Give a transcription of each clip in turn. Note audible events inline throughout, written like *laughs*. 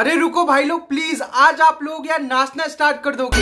अरे रुको भाई लोग प्लीज आज आप लोग यार नाचना स्टार्ट कर दोगे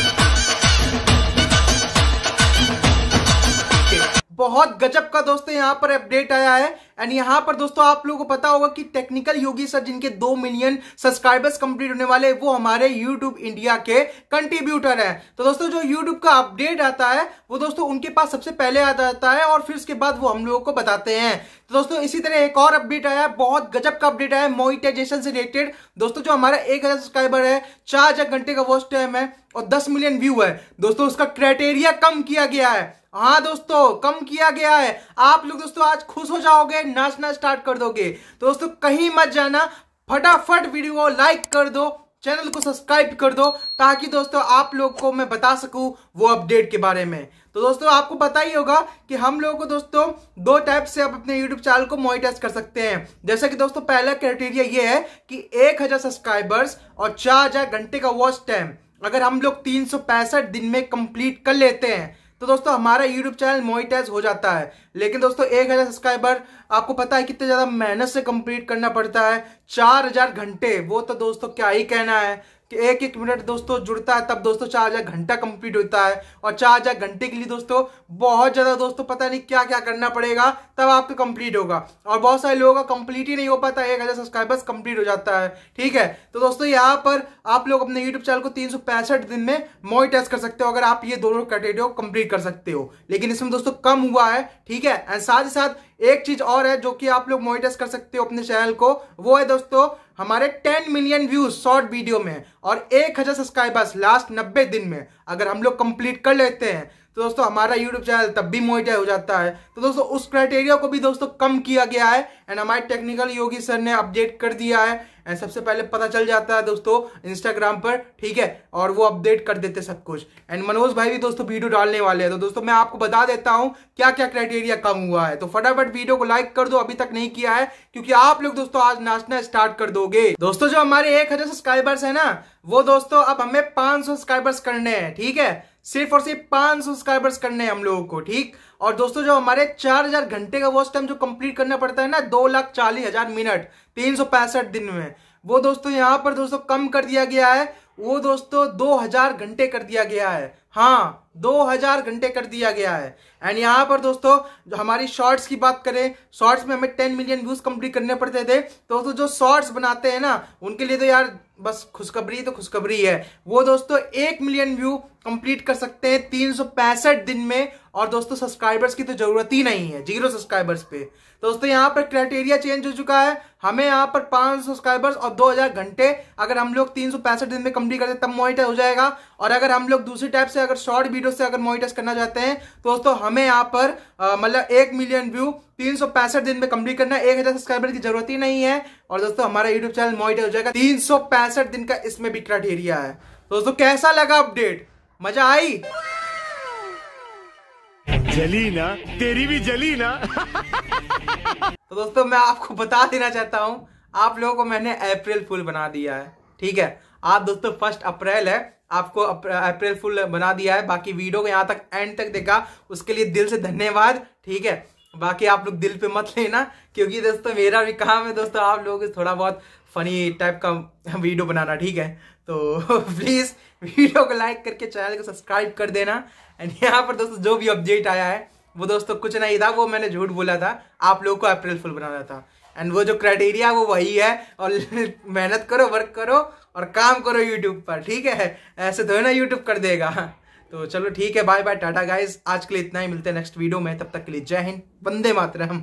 बहुत गजब का दोस्तों यहाँ पर अपडेट आया है एंड यहाँ पर दोस्तों आप लोगों को पता होगा कि टेक्निकल योगी सर जिनके दो मिलियन सब्सक्राइबर्स कंप्लीट होने वाले वो हमारे यूट्यूब इंडिया के कंट्रीब्यूटर हैं तो दोस्तों जो यूट्यूब का अपडेट आता है वो दोस्तों उनके पास सबसे पहले आ जाता है और फिर उसके बाद वो हम लोगों को बताते हैं तो दोस्तों इसी तरह एक और अपडेट आया है बहुत गजब का अपडेट आया है मोनिटाइजेशन से रिलेटेड दोस्तों जो हमारा एक हजार सब्सक्राइबर है चार हजार घंटे का वॉस्ट टाइम है और दस मिलियन व्यू है दोस्तों उसका क्राइटेरिया कम किया गया है हाँ दोस्तों कम किया गया है आप लोग दोस्तों आज खुश हो जाओगे नाचना स्टार्ट कर दोगे तो दोस्तों कहीं मत जाना फटाफट वीडियो को लाइक कर दो चैनल को सब्सक्राइब कर दो ताकि दोस्तों आप लोग को मैं बता सकूं वो अपडेट के बारे में तो दोस्तों आपको पता ही होगा कि हम लोगों को दोस्तों दो टाइप से आप अपने यूट्यूब चैनल को मोनिटाइज कर सकते हैं जैसा कि दोस्तों पहला क्राइटेरिया ये है कि एक सब्सक्राइबर्स और चार घंटे का वॉच टाइम अगर हम लोग तीन दिन में कंप्लीट कर लेते हैं तो दोस्तों हमारा यूट्यूब चैनल मोइटाइज हो जाता है लेकिन दोस्तों एक हज़ार सब्सक्राइबर आपको पता है कितने ज़्यादा मेहनत से कंप्लीट करना पड़ता है चार हज़ार घंटे वो तो दोस्तों क्या ही कहना है कि एक एक मिनट दोस्तों जुड़ता है तब दोस्तों चार हज़ार घंटा कंप्लीट होता है और चार हज़ार घंटे के लिए दोस्तों बहुत ज़्यादा दोस्तों पता नहीं क्या क्या करना पड़ेगा तब आपका कंप्लीट होगा और बहुत सारे लोगों का कंप्लीट ही नहीं हो पाता एक हज़ार सब्सक्राइबर्स कंप्लीट हो जाता है ठीक है तो दोस्तों यहाँ पर आप लोग अपने यूट्यूब चैनल को तीन दिन में मोई टेस्ट कर सकते हो अगर आप ये दोनों क्राइटेरिया कंप्लीट कर सकते हो लेकिन इसमें दोस्तों कम हुआ है ठीक है एंड साथ ही साथ एक चीज और है जो कि आप लोग मोनिटाइज कर सकते हो अपने चैनल को वो है दोस्तों हमारे 10 मिलियन व्यूज शॉर्ट वीडियो में और 1000 सब्सक्राइबर्स लास्ट 90 दिन में अगर हम लोग कंप्लीट कर लेते हैं तो दोस्तों हमारा यूट्यूब चैनल तब भी मोनिटाइज हो जाता है तो दोस्तों उस क्राइटेरिया को भी दोस्तों कम किया गया है एंड हमारे टेक्निकल योगी सर ने अपडेट कर दिया है एंड सबसे पहले पता चल जाता है दोस्तों इंस्टाग्राम पर ठीक है और वो अपडेट कर देते सब कुछ एंड मनोज भाई भी दोस्तों वीडियो डालने वाले हैं तो दोस्तों मैं आपको बता देता हूँ क्या क्या क्राइटेरिया कम हुआ है तो फटाफट वीडियो को लाइक कर दो अभी तक नहीं किया है क्योंकि आप लोग दोस्तों आज नाचना स्टार्ट कर दोगे दोस्तों जो हमारे एक हजार सब्सक्राइबर्स है ना वो दोस्तों अब हमें पांच सौ सब्सक्राइबर्स करने हैं ठीक है सिर्फ और सिर्फ पांच सब्सक्राइबर्स करने हैं हम लोगों को ठीक और दोस्तों जो हमारे 4000 घंटे का वॉच टाइम जो कंप्लीट करना पड़ता है ना दो लाख चालीस हजार मिनट तीन सौ पैंसठ दिन में वो दोस्तों यहाँ पर दोस्तों कम कर दिया गया है वो दोस्तों दो हजार घंटे कर दिया गया है हाँ दो हजार घंटे कर दिया गया है एंड यहाँ पर दोस्तों जो हमारी शॉर्ट्स की बात करें शॉर्ट्स में हमें टेन मिलियन व्यूज कंप्लीट करने पड़ते थे तो दोस्तों जो शॉर्ट्स बनाते हैं ना उनके लिए तो यार बस खुशखबरी तो खुशखबरी है वो दोस्तों एक मिलियन व्यू कंप्लीट कर सकते हैं तीन दिन में और दोस्तों सब्सक्राइबर्स की तो जरूरत ही नहीं है जीरो सब्सक्राइबर्स पे तो दोस्तों यहाँ पर क्राइटेरिया चेंज हो चुका है हमें यहाँ पर 500 सब्सक्राइबर्स और 2000 घंटे अगर हम लोग तीन दिन में कंप्लीट करते तब मोनिटाइज हो जाएगा और अगर हम लोग दूसरी टाइप से अगर शॉर्ट वीडियो से अगर मोनिटाइज करना चाहते हैं तो दोस्तों हमें यहाँ पर मतलब एक मिलियन व्यू तीन दिन में कंप्लीट करना एक हजार सब्सक्राइबर की जरूरत ही नहीं है और दोस्तों हमारा यूट्यूब चैनल मोनिटाइज हो जाएगा तीन दिन का इसमें भी क्राइटेरिया है दोस्तों कैसा लगा अपडेट मजा आई जली ना तेरी भी जली ना तो दोस्तों मैं आपको बता देना चाहता हूँ आप लोगों को मैंने अप्रैल फुल बना दिया है ठीक है आप दोस्तों फर्स्ट अप्रैल है आपको अप्रैल फुल बना दिया है बाकी वीडियो को यहाँ तक एंड तक देखा उसके लिए दिल से धन्यवाद ठीक है बाकी आप लोग दिल पे मत लेना क्योंकि दोस्तों मेरा भी काम है दोस्तों आप लोग थोड़ा बहुत फनी टाइप का वीडियो बनाना ठीक है तो प्लीज़ *laughs* वीडियो को लाइक करके चैनल को सब्सक्राइब कर देना एंड यहाँ पर दोस्तों जो भी अपडेट आया है वो दोस्तों कुछ नहीं था वो मैंने झूठ बोला था आप लोगों को अप्रैल फुल बनाना था एंड वो जो क्राइटेरिया वो वही है और *laughs* मेहनत करो वर्क करो और काम करो यूट्यूब पर ठीक है ऐसे तो है ना यूट्यूब कर देगा *laughs* तो चलो ठीक है बाय बाय टाटा गाइज आज के लिए इतना ही मिलते हैं नेक्स्ट वीडियो में तब तक के लिए जय हिंद वंदे मातरम